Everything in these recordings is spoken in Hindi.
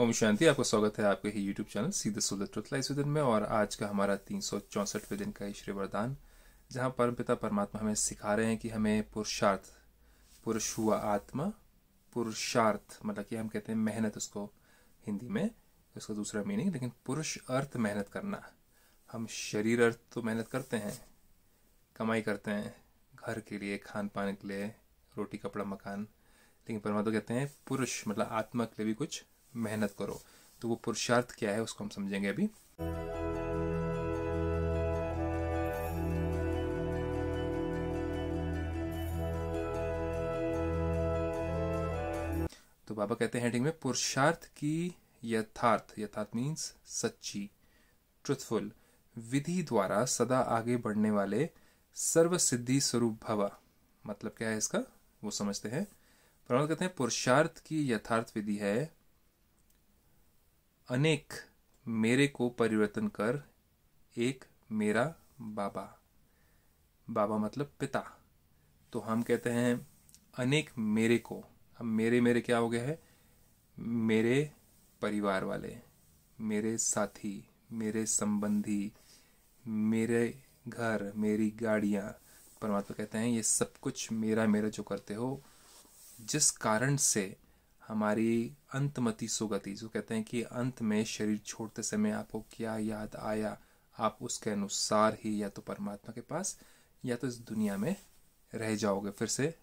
ओम शांति आपका स्वागत है आपके ही यूट्यूब चैनल सीधे सुलभ दिन में और आज का हमारा तीन सौ चौंसठवें दिन का ईश्वरी वरदान जहाँ परम पिता परमात्मा हमें सिखा रहे हैं कि हमें पुरुषार्थ पुरुष हुआ आत्मा पुरुषार्थ मतलब कि हम कहते हैं मेहनत उसको हिंदी में उसका दूसरा मीनिंग लेकिन पुरुष अर्थ मेहनत करना हम शरीर अर्थ तो मेहनत करते हैं कमाई करते हैं घर के लिए खान पान के लिए रोटी कपड़ा मकान लेकिन परमात्मा कहते हैं पुरुष मतलब आत्मा के लिए भी कुछ मेहनत करो तो वो पुरुषार्थ क्या है उसको हम समझेंगे अभी तो बाबा कहते हैं हेडिंग में पुरुषार्थ की यथार्थ यथार्थ मीन्स सच्ची ट्रुथफुल विधि द्वारा सदा आगे बढ़ने वाले सर्व सिद्धि स्वरूप भवा मतलब क्या है इसका वो समझते हैं प्रमाण कहते हैं पुरुषार्थ की यथार्थ विधि है अनेक मेरे को परिवर्तन कर एक मेरा बाबा बाबा मतलब पिता तो हम कहते हैं अनेक मेरे को अब मेरे मेरे क्या हो गया है मेरे परिवार वाले मेरे साथी मेरे संबंधी मेरे घर मेरी गाड़ियाँ परमात्मा कहते हैं ये सब कुछ मेरा मेरा जो करते हो जिस कारण से हमारी अंतमति सुगति जो कहते हैं कि अंत में शरीर छोड़ते समय आपको क्या याद आया आप उसके अनुसार ही या तो परमात्मा के पास या तो इस दुनिया में रह जाओगे फिर से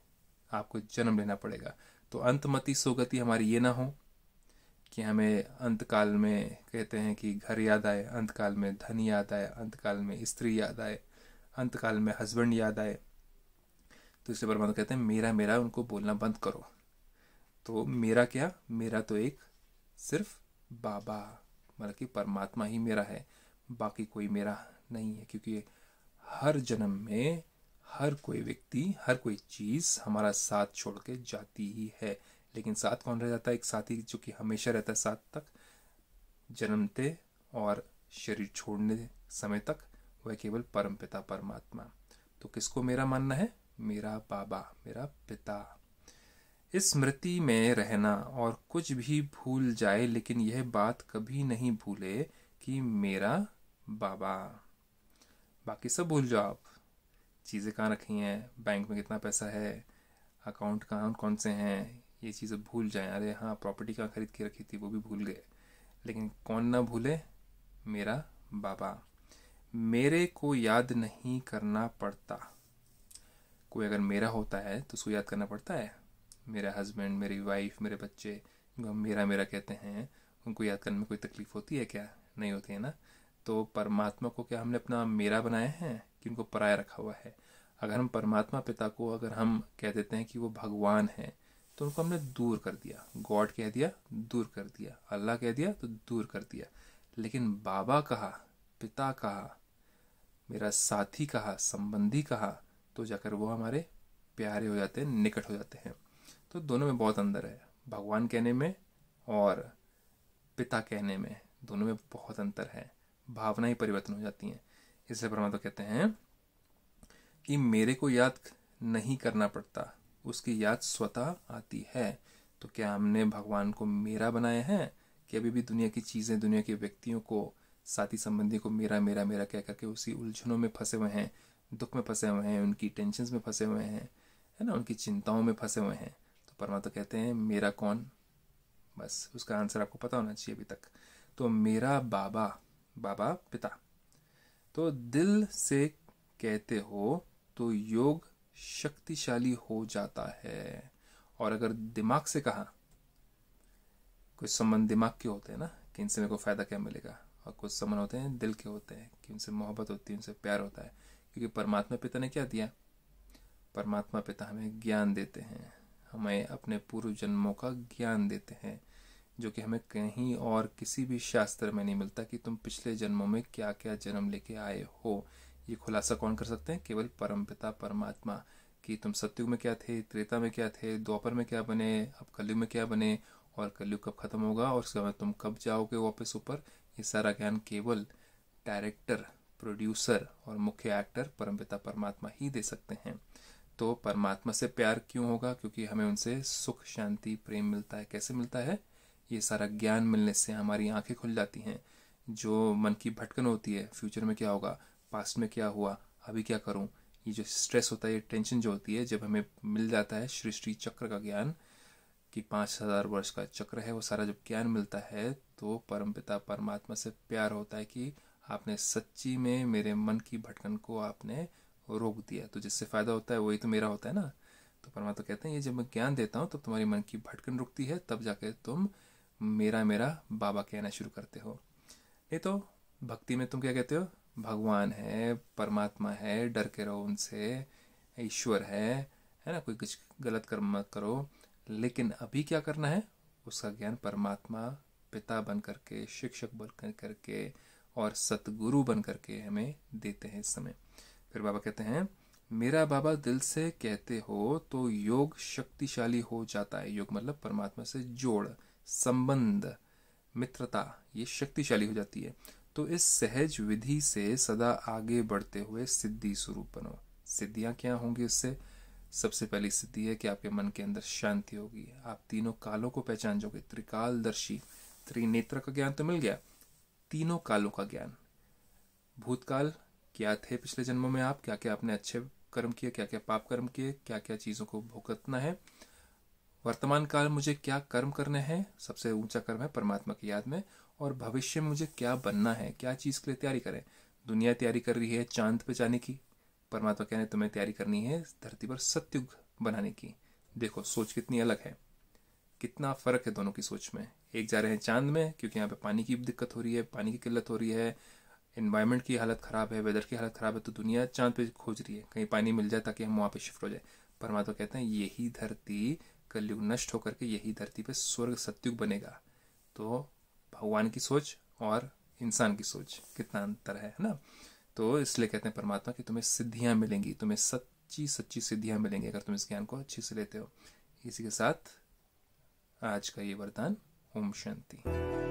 आपको जन्म लेना पड़ेगा तो अंतमति सुगति हमारी ये ना हो कि हमें अंतकाल में कहते हैं कि घर याद आए अंतकाल में धन याद आए अंतकाल में स्त्री याद आए अंतकाल में हस्बैंड याद आए तो इसलिए परमात्मा कहते हैं मेरा मेरा उनको बोलना बंद करो तो मेरा क्या मेरा तो एक सिर्फ बाबा मतलब कि परमात्मा ही मेरा है बाकी कोई मेरा नहीं है क्योंकि हर जन्म में हर कोई व्यक्ति हर कोई चीज़ हमारा साथ छोड़ के जाती ही है लेकिन साथ कौन रह जाता है एक साथी जो कि हमेशा रहता है साथ तक जन्मते और शरीर छोड़ने समय तक वह केवल परम पिता परमात्मा तो किसको मेरा मानना है मेरा बाबा मेरा पिता स्मृति में रहना और कुछ भी भूल जाए लेकिन यह बात कभी नहीं भूले कि मेरा बाबा बाकी सब भूल जाओ आप चीज़ें कहाँ रखी हैं बैंक में कितना पैसा है अकाउंट कहाँ कौन से हैं ये चीज़ें भूल जाए अरे हाँ प्रॉपर्टी कहाँ खरीद के रखी थी वो भी भूल गए लेकिन कौन ना भूले मेरा बाबा मेरे को याद नहीं करना पड़ता कोई अगर मेरा होता है तो उसको याद करना पड़ता है मेरा हस्बैंड मेरी वाइफ मेरे बच्चे जो हम मेरा मेरा कहते हैं उनको याद करने में कोई तकलीफ़ होती है क्या नहीं होती है ना तो परमात्मा को क्या हमने अपना मेरा बनाया है कि उनको पराया रखा हुआ है अगर हम परमात्मा पिता को अगर हम कह देते हैं कि वो भगवान है तो उनको हमने दूर कर दिया गॉड कह दिया दूर कर दिया अल्लाह कह दिया तो दूर कर दिया लेकिन बाबा कहा पिता कहा मेरा साथी कहा संबंधी कहा तो जाकर वो हमारे प्यारे हो जाते हैं निकट हो जाते हैं तो दोनों में बहुत अंतर है भगवान कहने में और पिता कहने में दोनों में बहुत अंतर है भावना ही परिवर्तन हो जाती हैं इसलिए परमात्मा कहते हैं कि मेरे को याद नहीं करना पड़ता उसकी याद स्वतः आती है तो क्या हमने भगवान को मेरा बनाया है कि अभी भी दुनिया की चीज़ें दुनिया के व्यक्तियों को साथी संबंधी को मेरा मेरा मेरा कह करके उसी उलझनों में फंसे हुए हैं दुख में फंसे हुए हैं उनकी टेंशन में फंसे हुए हैं है ना उनकी चिंताओं में फंसे हुए हैं परमात्मा तो कहते हैं मेरा कौन बस उसका आंसर आपको पता होना चाहिए अभी तक तो मेरा बाबा बाबा पिता तो दिल से कहते हो तो योग शक्तिशाली हो जाता है और अगर दिमाग से कहा कुछ संबंध दिमाग के होते हैं ना कि इनसे मेरे को फ़ायदा क्या मिलेगा और कुछ संबंध होते हैं दिल के होते हैं कि उनसे मोहब्बत होती है उनसे प्यार होता है क्योंकि परमात्मा पिता ने क्या दिया परमात्मा पिता हमें ज्ञान देते हैं हमें अपने पूर्व जन्मों का ज्ञान देते हैं जो कि हमें कहीं और किसी भी शास्त्र में नहीं मिलता कि तुम पिछले जन्मों में क्या क्या जन्म लेके आए हो ये खुलासा कौन कर सकते हैं केवल परम पिता परमात्मा कि तुम सत्युग में क्या थे त्रेता में क्या थे द्वापर में क्या बने अब कलयुग में क्या बने और कलयुग कब खत्म होगा और उसके बाद तुम कब जाओगे वापस ऊपर ये सारा ज्ञान केवल डायरेक्टर प्रोड्यूसर और मुख्य एक्टर परमपिता परमात्मा ही दे सकते हैं तो परमात्मा से प्यार क्यों होगा क्योंकि हमें उनसे सुख शांति प्रेम मिलता है कैसे मिलता है ये सारा ज्ञान मिलने से हमारी आंखें खुल जाती हैं जो मन की भटकन होती है फ्यूचर में क्या होगा पास्ट में क्या हुआ अभी क्या करूं ये जो स्ट्रेस होता है ये टेंशन जो होती है जब हमें मिल जाता है सृष्टि चक्र का ज्ञान कि पाँच हज़ार वर्ष का चक्र है वो सारा जब ज्ञान मिलता है तो परमपिता परमात्मा से प्यार होता है कि आपने सच्ची में मेरे मन की भटकन को आपने रोक दिया तो जिससे फ़ायदा होता है वही तो मेरा होता है ना तो परमात्मा तो कहते हैं ये जब मैं ज्ञान देता हूँ तब तुम्हारी मन की भटकन रुकती है तब जाके तुम मेरा मेरा बाबा कहना शुरू करते हो नहीं तो भक्ति में तुम क्या कहते हो भगवान है परमात्मा है डर के रहो उनसे ईश्वर है है ना कोई कुछ गलत कर्म मत करो लेकिन अभी क्या करना है उसका ज्ञान परमात्मा पिता बन करके शिक्षक बन करके और सतगुरु बन करके हमें देते हैं इस समय फिर बाबा कहते हैं मेरा बाबा दिल से कहते हो तो योग शक्तिशाली हो जाता है योग मतलब परमात्मा से जोड़ संबंध मित्रता ये शक्तिशाली हो जाती है तो इस सहज विधि से सदा आगे बढ़ते हुए सिद्धि स्वरूप बनो सिद्धियां क्या होंगी इससे सबसे पहली सिद्धि है कि आपके मन के अंदर शांति होगी आप तीनों कालों को पहचान जाओगे त्रिकालदर्शी त्रिनेत्र का ज्ञान तो मिल गया तीनों कालों का ज्ञान भूतकाल क्या थे पिछले जन्मों में आप क्या क्या आपने अच्छे कर्म किए क्या क्या पाप कर्म किए क्या क्या चीज़ों को भुगतना है वर्तमान काल मुझे क्या कर्म करने हैं सबसे ऊंचा कर्म है परमात्मा की याद में और भविष्य में मुझे क्या बनना है क्या चीज़ के लिए तैयारी करें दुनिया तैयारी कर रही है चांद पे जाने की परमात्मा कहने तुम्हें तैयारी करनी है धरती पर सत्युग बनाने की देखो सोच कितनी अलग है कितना फ़र्क है दोनों की सोच में एक जा रहे हैं चांद में क्योंकि यहाँ पे पानी की दिक्कत हो रही है पानी की किल्लत हो रही है इन्वायरमेंट की हालत ख़राब है वेदर की हालत ख़राब है तो दुनिया चांद पे खोज रही है कहीं पानी मिल जाए ताकि हम वहाँ पे शिफ्ट हो जाए परमात्मा कहते हैं यही धरती कलयुग नष्ट होकर के यही धरती पे स्वर्ग सत्युग बनेगा तो भगवान की सोच और इंसान की सोच कितना अंतर है ना तो इसलिए कहते हैं परमात्मा कि तुम्हें सिद्धियाँ मिलेंगी तुम्हें सच्ची सच्ची सिद्धियाँ मिलेंगी अगर तुम इस ज्ञान को अच्छे से लेते हो इसी के साथ आज का ये वरदान ओम शांति